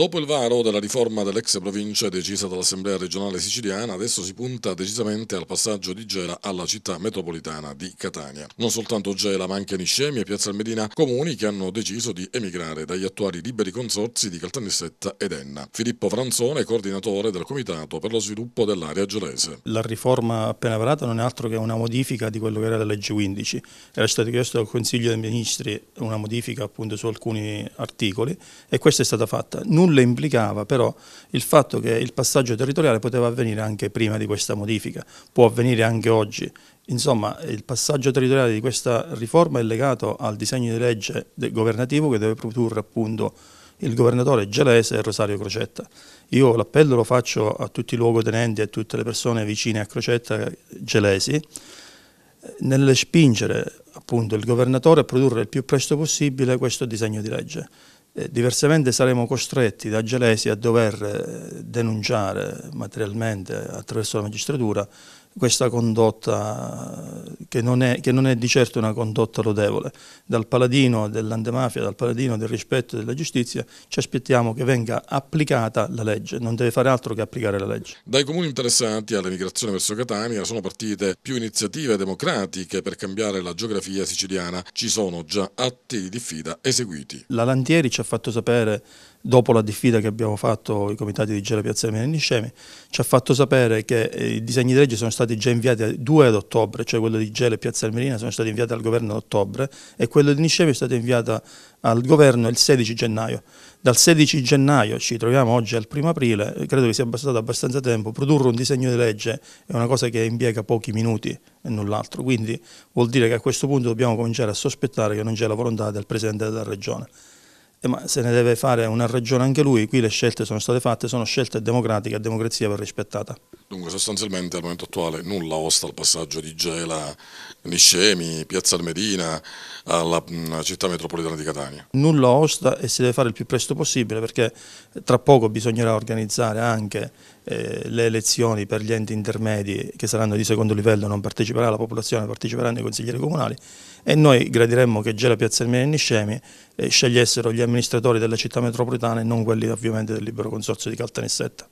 Dopo il varo della riforma dell'ex provincia decisa dall'Assemblea regionale siciliana, adesso si punta decisamente al passaggio di Gela alla città metropolitana di Catania. Non soltanto Gela, ma anche Niscemi e Piazza Almedina, comuni che hanno deciso di emigrare dagli attuali liberi consorzi di Caltanissetta ed Enna. Filippo Franzone, coordinatore del Comitato per lo sviluppo dell'area gelese. La riforma appena varata non è altro che una modifica di quello che era la legge 15. Era stato chiesto dal Consiglio dei Ministri una modifica appunto su alcuni articoli e questa è stata fatta. Nulla nulla implicava però il fatto che il passaggio territoriale poteva avvenire anche prima di questa modifica, può avvenire anche oggi. Insomma, il passaggio territoriale di questa riforma è legato al disegno di legge governativo che deve produrre appunto il governatore Gelese e Rosario Crocetta. Io l'appello lo faccio a tutti i luogotenenti e a tutte le persone vicine a Crocetta Gelesi nel spingere appunto il governatore a produrre il più presto possibile questo disegno di legge. Eh, diversamente saremo costretti da Gelesi a dover eh, denunciare materialmente attraverso la magistratura questa condotta che non, è, che non è di certo una condotta lodevole. Dal paladino dell'antemafia, dal paladino del rispetto e della giustizia, ci aspettiamo che venga applicata la legge, non deve fare altro che applicare la legge. Dai comuni interessanti all'emigrazione verso Catania sono partite più iniziative democratiche per cambiare la geografia siciliana, ci sono già atti di diffida eseguiti. La Lantieri ci ha fatto sapere dopo la diffida che abbiamo fatto i comitati di Gela Piazza Mena e Niscemi, ci ha fatto sapere che eh, i disegni di legge sono stati già inviati 2 ad ottobre, cioè quello di Gela e Piazza Almerina sono state inviate al governo ad ottobre e quella di Niscevi è stata inviata al governo il 16 gennaio. Dal 16 gennaio ci troviamo oggi al 1 aprile, credo che sia bastato abbastanza tempo, produrre un disegno di legge è una cosa che impiega pochi minuti e null'altro, quindi vuol dire che a questo punto dobbiamo cominciare a sospettare che non c'è la volontà del Presidente della Regione. Eh, ma se ne deve fare una regione anche lui, qui le scelte sono state fatte, sono scelte democratiche e democrazia va rispettata. Dunque sostanzialmente al momento attuale nulla osta al passaggio di Gela, Niscemi, Piazza Almedina alla città metropolitana di Catania. Nulla osta e si deve fare il più presto possibile perché tra poco bisognerà organizzare anche eh, le elezioni per gli enti intermedi che saranno di secondo livello, non parteciperà la popolazione, parteciperanno i consiglieri comunali e noi gradiremmo che Gela, Piazza Almedina e Niscemi eh, scegliessero gli amministratori della città metropolitana e non quelli ovviamente del libero consorzio di Caltanissetta.